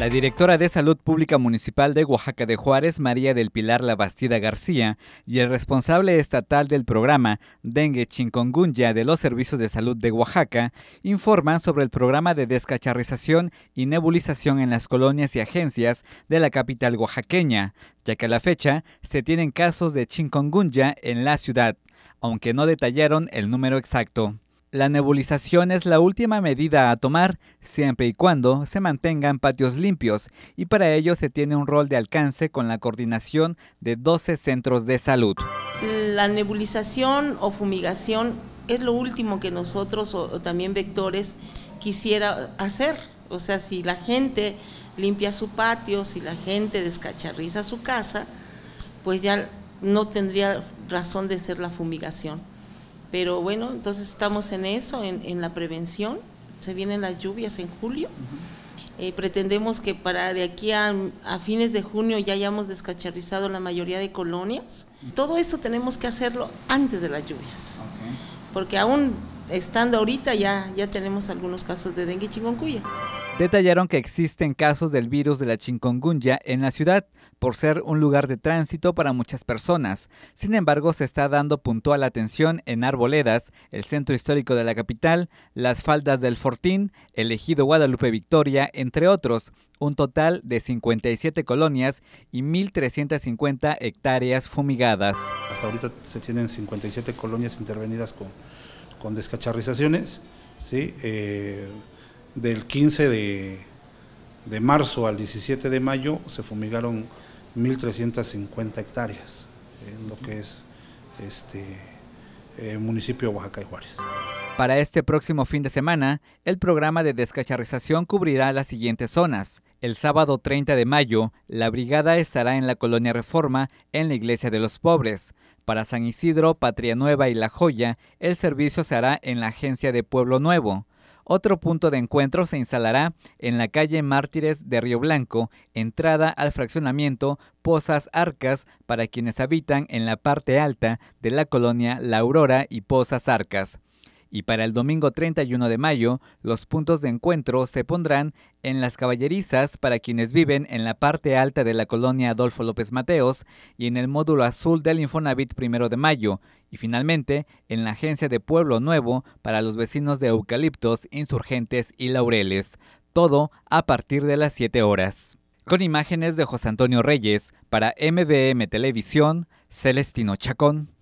La directora de Salud Pública Municipal de Oaxaca de Juárez, María del Pilar Labastida García, y el responsable estatal del programa Dengue Chingongunya de los Servicios de Salud de Oaxaca, informan sobre el programa de descacharrización y nebulización en las colonias y agencias de la capital oaxaqueña, ya que a la fecha se tienen casos de Chingongunya en la ciudad, aunque no detallaron el número exacto. La nebulización es la última medida a tomar siempre y cuando se mantengan patios limpios y para ello se tiene un rol de alcance con la coordinación de 12 centros de salud. La nebulización o fumigación es lo último que nosotros o, también vectores quisiera hacer. O sea, si la gente limpia su patio, si la gente descacharriza su casa, pues ya no tendría razón de ser la fumigación. Pero bueno, entonces estamos en eso, en, la prevención. Se vienen las lluvias en julio. Eh, pretendemos que para de aquí a, fines de junio ya hayamos descacharrizado la mayoría de colonias. Todo eso tenemos que hacerlo antes de las lluvias. Porque aún estando ahorita ya, ya tenemos algunos casos de dengue y chingoncuya. Detallaron que existen casos del virus de la chikungunya en la ciudad por ser un lugar de tránsito para muchas personas. Sin embargo, se está dando puntual atención en Arboledas, el centro histórico de la capital, las faldas del Fortín, el ejido Guadalupe Victoria, entre otros, un total de 57 colonias y 1.350 hectáreas fumigadas. Hasta ahorita se tienen 57 colonias intervenidas con, con descacharrizaciones. ¿sí? Eh, del 15 de, marzo al 17 de mayo se fumigaron 1.350 hectáreas en lo que es este eh, municipio de Oaxaca y Juárez. Para este próximo fin de semana, el programa de descacharrización cubrirá las siguientes zonas. El sábado 30 de mayo, la brigada estará en la colonia Reforma, en la iglesia de los pobres. Para San Isidro, Patria Nueva y La Joya, el servicio se hará en la agencia de Pueblo Nuevo. Otro punto de encuentro se instalará en la calle Mártires de Río Blanco, entrada al fraccionamiento Pozas Arcas para quienes habitan en la parte alta de la colonia La Aurora y Pozas Arcas y para el domingo 31 de mayo los puntos de encuentro se pondrán en las caballerizas para quienes viven en la parte alta de la colonia Adolfo López Mateos y en el módulo azul del Infonavit primero de mayo y finalmente en la agencia de Pueblo Nuevo para los vecinos de Eucaliptos, Insurgentes y Laureles. Todo a partir de las 7 horas. Con imágenes de José Antonio Reyes para MBM Televisión, Celestino Chacón.